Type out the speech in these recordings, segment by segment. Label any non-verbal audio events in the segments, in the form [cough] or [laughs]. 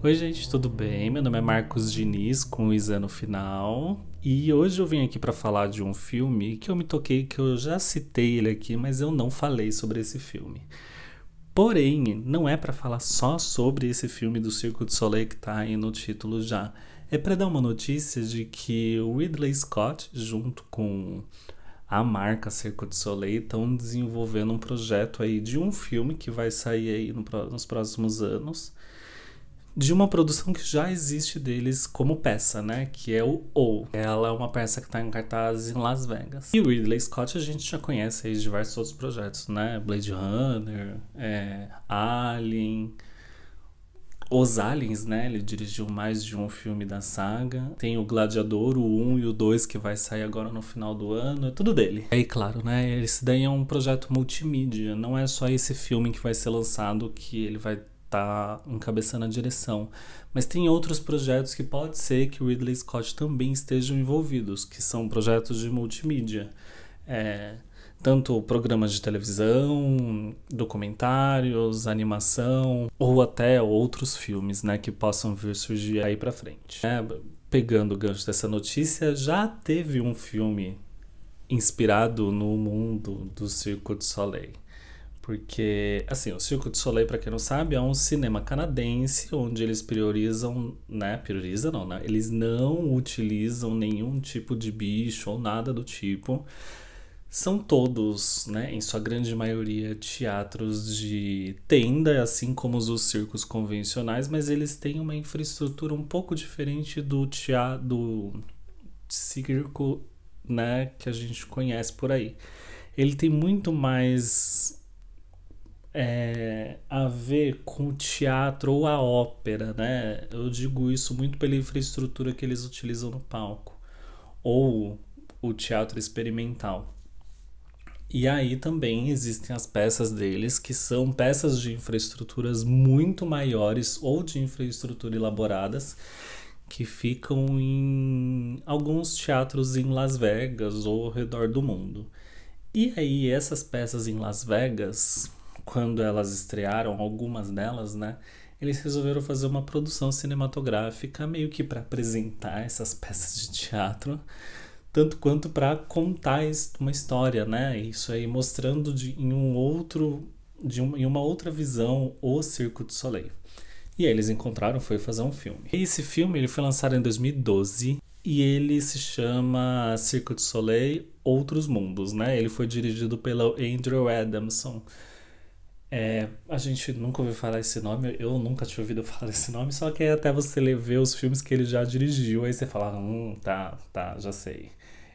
Oi, gente, tudo bem? Meu nome é Marcos Diniz, com o Isa no final. E hoje eu vim aqui para falar de um filme que eu me toquei, que eu já citei ele aqui, mas eu não falei sobre esse filme. Porém, não é para falar só sobre esse filme do Circo de Soleil que tá aí no título já. É para dar uma notícia de que o Ridley Scott, junto com a marca Circo de Soleil estão desenvolvendo um projeto aí de um filme que vai sair aí no, nos próximos anos de uma produção que já existe deles como peça, né? Que é o O. Ela é uma peça que tá em cartaz em Las Vegas. E o Ridley Scott a gente já conhece aí de diversos outros projetos, né? Blade Runner, é, Alien. Os Aliens, né? Ele dirigiu mais de um filme da saga. Tem o Gladiador, o 1 e o 2, que vai sair agora no final do ano. É tudo dele. E aí, claro, né? Esse daí é um projeto multimídia. Não é só esse filme que vai ser lançado que ele vai está encabeçando a direção. Mas tem outros projetos que pode ser que o Ridley Scott também estejam envolvidos, que são projetos de multimídia. É, tanto programas de televisão, documentários, animação, ou até outros filmes, né, que possam vir surgir aí para frente. É, pegando o gancho dessa notícia, já teve um filme inspirado no mundo do Circo de Soleil. Porque, assim, o Circo de Soleil, para quem não sabe, é um cinema canadense onde eles priorizam, né? Prioriza não, né? Eles não utilizam nenhum tipo de bicho ou nada do tipo. São todos, né, em sua grande maioria, teatros de tenda, assim como os circos convencionais, mas eles têm uma infraestrutura um pouco diferente do teatro, do circo, né, que a gente conhece por aí. Ele tem muito mais é, a ver com o teatro ou a ópera, né? Eu digo isso muito pela infraestrutura que eles utilizam no palco, ou o teatro experimental. E aí também existem as peças deles, que são peças de infraestruturas muito maiores ou de infraestrutura elaboradas, que ficam em alguns teatros em Las Vegas ou ao redor do mundo. E aí, essas peças em Las Vegas quando elas estrearam, algumas delas, né? Eles resolveram fazer uma produção cinematográfica meio que para apresentar essas peças de teatro, tanto quanto para contar uma história, né? Isso aí mostrando de, em um outro, de um, em uma outra visão o Circo de Soleil. E aí eles encontraram foi fazer um filme. esse filme ele foi lançado em 2012 e ele se chama Circo de Soleil Outros Mundos, né? Ele foi dirigido pelo Andrew Adamson. É, a gente nunca ouviu falar esse nome, eu nunca tinha ouvido falar esse nome, só que até você ver os filmes que ele já dirigiu, aí você fala, hum, tá, tá, já sei.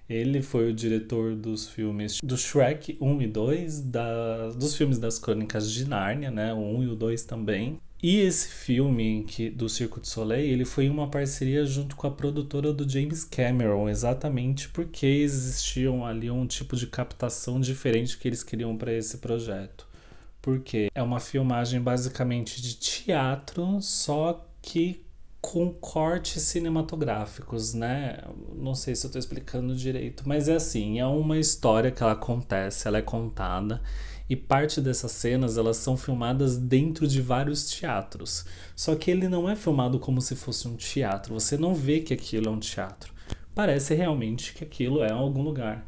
Ele foi o diretor dos filmes do Shrek 1 e 2, da, dos filmes das Crônicas de Nárnia, né, o 1 e o 2 também. E esse filme que, do Circo de Soleil, ele foi uma parceria junto com a produtora do James Cameron, exatamente porque existiam ali um tipo de captação diferente que eles queriam para esse projeto porque é uma filmagem basicamente de teatro, só que com cortes cinematográficos, né? Não sei se eu tô explicando direito, mas é assim, é uma história que ela acontece, ela é contada e parte dessas cenas elas são filmadas dentro de vários teatros. Só que ele não é filmado como se fosse um teatro, você não vê que aquilo é um teatro. Parece realmente que aquilo é algum lugar.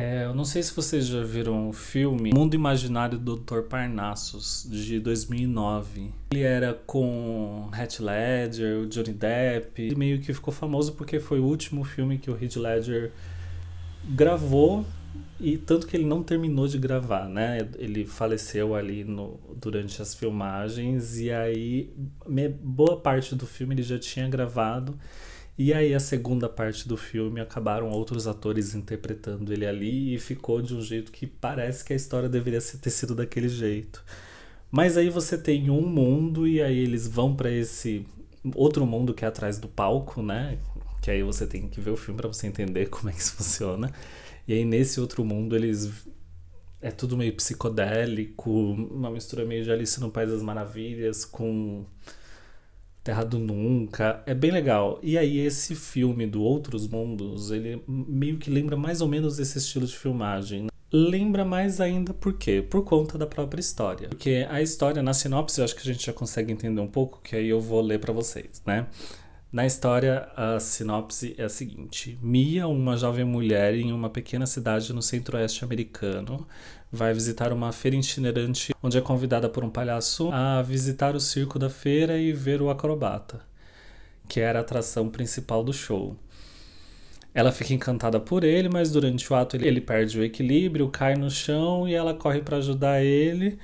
É, eu não sei se vocês já viram o filme Mundo Imaginário do Dr. Parnassus, de 2009. Ele era com Heath Ledger, o Johnny Depp, e meio que ficou famoso porque foi o último filme que o Heath Ledger gravou e tanto que ele não terminou de gravar, né? Ele faleceu ali no, durante as filmagens e aí boa parte do filme ele já tinha gravado e aí a segunda parte do filme acabaram outros atores interpretando ele ali e ficou de um jeito que parece que a história deveria ter sido daquele jeito. Mas aí você tem um mundo e aí eles vão para esse outro mundo que é atrás do palco, né? Que aí você tem que ver o filme para você entender [laughs] como é que isso funciona. E aí nesse outro mundo eles é tudo meio psicodélico, uma mistura meio de Alice no País das Maravilhas com Terra do Nunca. É bem legal. E aí, esse filme do Outros Mundos, ele meio que lembra mais ou menos esse estilo de filmagem. Lembra mais ainda por quê? Por conta da própria história. Porque a história, na sinopse, eu acho que a gente já consegue entender um pouco, que aí eu vou ler para vocês, né? Na história, a sinopse é a seguinte: Mia, uma jovem mulher em uma pequena cidade no centro-oeste americano, vai visitar uma feira itinerante onde é convidada por um palhaço a visitar o circo da feira e ver o acrobata, que era a atração principal do show. Ela fica encantada por ele, mas durante o ato ele perde o equilíbrio, cai no chão e ela corre para ajudar ele.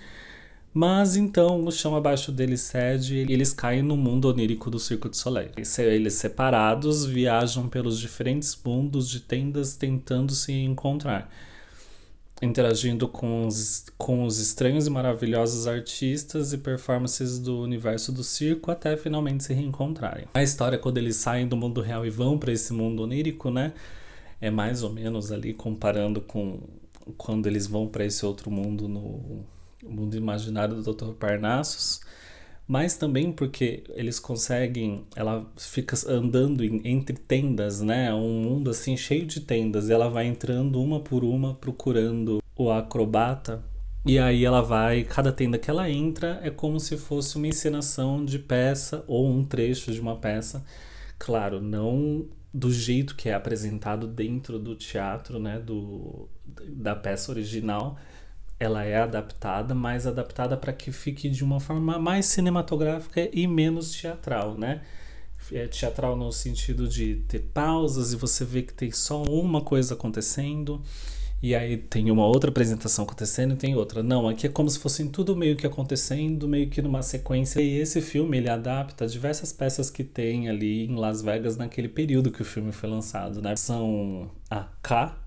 Mas então o chão abaixo deles cede e eles caem no mundo onírico do Circo de Soleil. Eles separados viajam pelos diferentes mundos de tendas tentando se encontrar, interagindo com os, com os estranhos e maravilhosos artistas e performances do universo do circo até finalmente se reencontrarem. A história quando eles saem do mundo real e vão para esse mundo onírico, né? É mais ou menos ali comparando com quando eles vão para esse outro mundo no o mundo imaginário do Dr. Parnassus, mas também porque eles conseguem, ela fica andando em, entre tendas, né? Um mundo assim cheio de tendas, e ela vai entrando uma por uma procurando o acrobata. E aí ela vai, cada tenda que ela entra é como se fosse uma encenação de peça ou um trecho de uma peça. Claro, não do jeito que é apresentado dentro do teatro, né, do, da peça original, ela é adaptada, mas adaptada para que fique de uma forma mais cinematográfica e menos teatral, né? É teatral no sentido de ter pausas e você vê que tem só uma coisa acontecendo e aí tem uma outra apresentação acontecendo e tem outra. Não, aqui é como se fossem tudo meio que acontecendo, meio que numa sequência. E esse filme ele adapta diversas peças que tem ali em Las Vegas naquele período que o filme foi lançado, né? São a K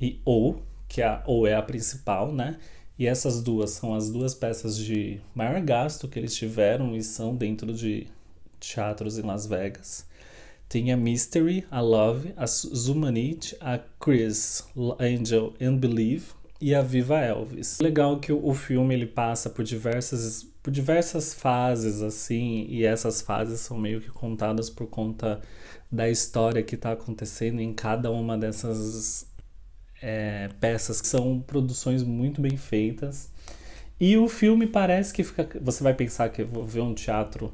e O, que é ou é a principal, né? E essas duas são as duas peças de maior gasto que eles tiveram e são dentro de teatros em Las Vegas. Tem a Mystery, a Love, a Zumanit, a Chris, Angel and Believe e a Viva Elvis. Legal que o filme ele passa por diversas, por diversas fases assim, e essas fases são meio que contadas por conta da história que está acontecendo em cada uma dessas é, peças que são produções muito bem feitas. E o filme parece que fica. Você vai pensar que vou ver um teatro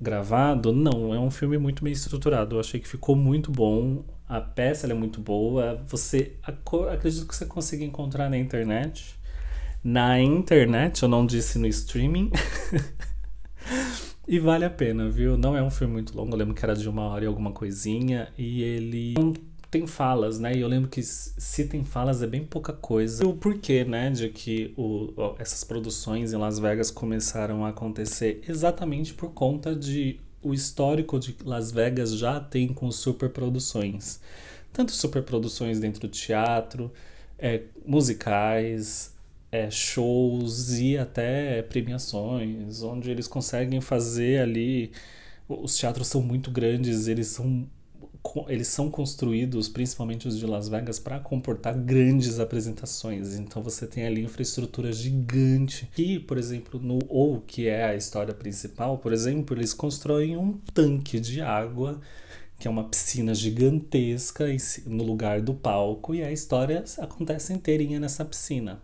gravado. Não, é um filme muito bem estruturado. Eu achei que ficou muito bom. A peça é muito boa. Você acredito que você consiga encontrar na internet. Na internet, eu não disse no streaming. [laughs] e vale a pena, viu? Não é um filme muito longo. Eu lembro que era de uma hora e alguma coisinha. E ele tem falas, né? E eu lembro que se tem falas é bem pouca coisa. E o porquê, né, de que o, essas produções em Las Vegas começaram a acontecer exatamente por conta de o histórico de Las Vegas já tem com superproduções. Tanto superproduções dentro do teatro, é, musicais, é, shows e até premiações, onde eles conseguem fazer ali. Os teatros são muito grandes, eles são eles são construídos, principalmente os de Las Vegas, para comportar grandes apresentações. Então você tem ali infraestrutura gigante. E, por exemplo, no ou que é a história principal, por exemplo, eles constroem um tanque de água que é uma piscina gigantesca no lugar do palco e a história acontece inteirinha nessa piscina.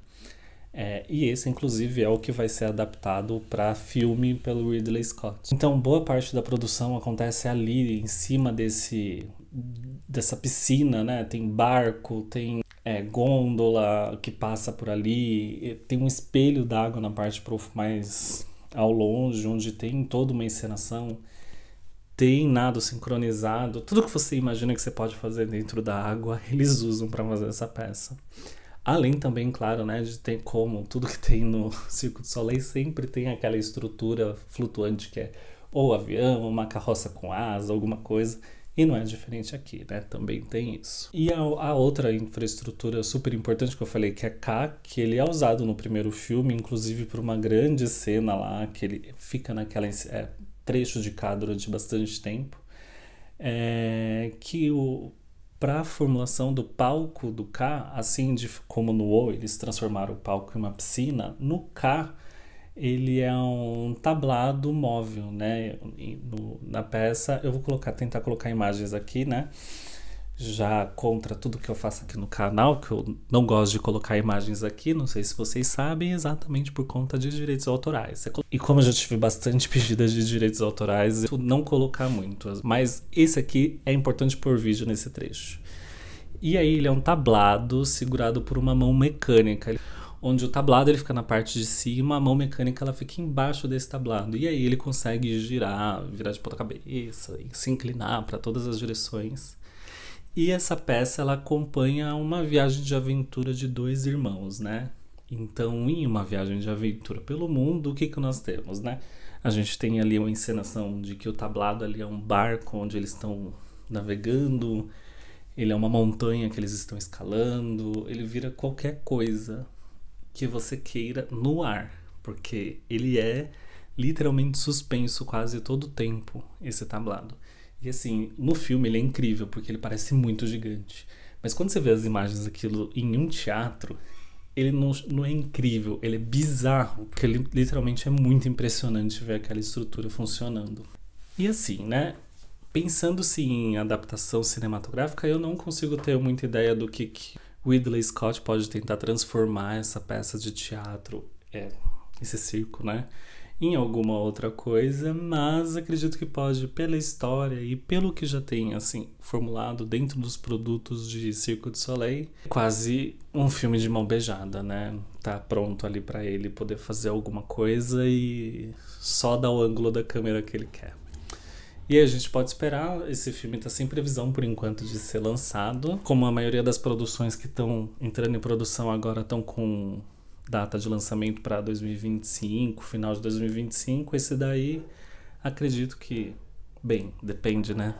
É, e esse, inclusive, é o que vai ser adaptado para filme pelo Ridley Scott. Então, boa parte da produção acontece ali, em cima desse dessa piscina, né? Tem barco, tem é, gôndola que passa por ali, tem um espelho d'água na parte mais ao longe, onde tem toda uma encenação, tem nado sincronizado, tudo que você imagina que você pode fazer dentro da água, [laughs] eles usam para fazer essa peça. Além também, claro, né, de ter como tudo que tem no [laughs] Circo de Soleil sempre tem aquela estrutura flutuante que é ou avião, uma carroça com asa, alguma coisa. E não é diferente aqui, né? Também tem isso. E a, a, outra infraestrutura super importante que eu falei, que é K, que ele é usado no primeiro filme, inclusive por uma grande cena lá, que ele fica naquela é, trecho de K durante bastante tempo. É, que o, para a formulação do palco do K, assim de, como no O eles transformaram o palco em uma piscina, no K ele é um tablado móvel, né? No, na peça eu vou colocar, tentar colocar imagens aqui, né? já contra tudo que eu faço aqui no canal, que eu não gosto de colocar imagens aqui, não sei se vocês sabem, exatamente por conta de direitos autorais. E como eu já tive bastante [laughs] pedidas de direitos autorais, eu não colocar muito, mas esse aqui é importante por vídeo nesse trecho. E aí ele é um tablado segurado por uma mão mecânica, onde o tablado ele fica na parte de cima, a mão mecânica ela fica embaixo desse tablado. E aí ele consegue girar, virar de ponta cabeça, se inclinar para todas as direções. E essa peça ela acompanha uma viagem de aventura de dois irmãos, né? Então, em uma viagem de aventura pelo mundo, o que, que nós temos, né? A gente tem ali uma encenação de que o tablado ali é um barco onde eles estão navegando, ele é uma montanha que eles estão escalando, ele vira qualquer coisa que você queira no ar, porque ele é literalmente suspenso quase todo o tempo, esse tablado. E assim, no filme ele é incrível, porque ele parece muito gigante. Mas quando você vê as imagens daquilo em um teatro, ele não, não é incrível, ele é bizarro, porque ele, literalmente é muito impressionante ver aquela estrutura funcionando. E assim, né? Pensando-se em adaptação cinematográfica, eu não consigo ter muita ideia do que, que Ridley Scott pode tentar transformar essa peça de teatro, é, esse circo, né? em alguma outra coisa, mas acredito que pode, pela história e pelo que já tem assim formulado dentro dos produtos de Circo de Soleil, quase um filme de mão beijada, né? Tá pronto ali para ele poder fazer alguma coisa e só dar o ângulo da câmera que ele quer. E a gente pode esperar, esse filme está sem previsão por enquanto de ser lançado. Como a maioria das produções que estão entrando em produção agora estão com data de lançamento para 2025, final de 2025. Esse daí, acredito que, bem, depende, né?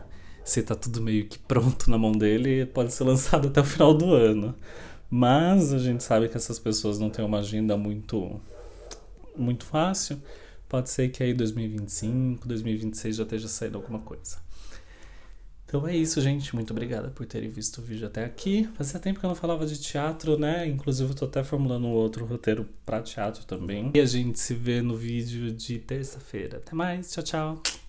Se tá tudo meio que pronto na mão dele, pode ser lançado até o final do ano. Mas a gente sabe que essas pessoas não têm uma agenda muito muito fácil. Pode ser que aí 2025, 2026 já esteja saindo alguma coisa. Então é isso, gente. Muito obrigada por terem visto o vídeo até aqui. Fazia tempo que eu não falava de teatro, né? Inclusive, eu tô até formulando outro roteiro para teatro também. E a gente se vê no vídeo de terça-feira. Até mais. Tchau, tchau.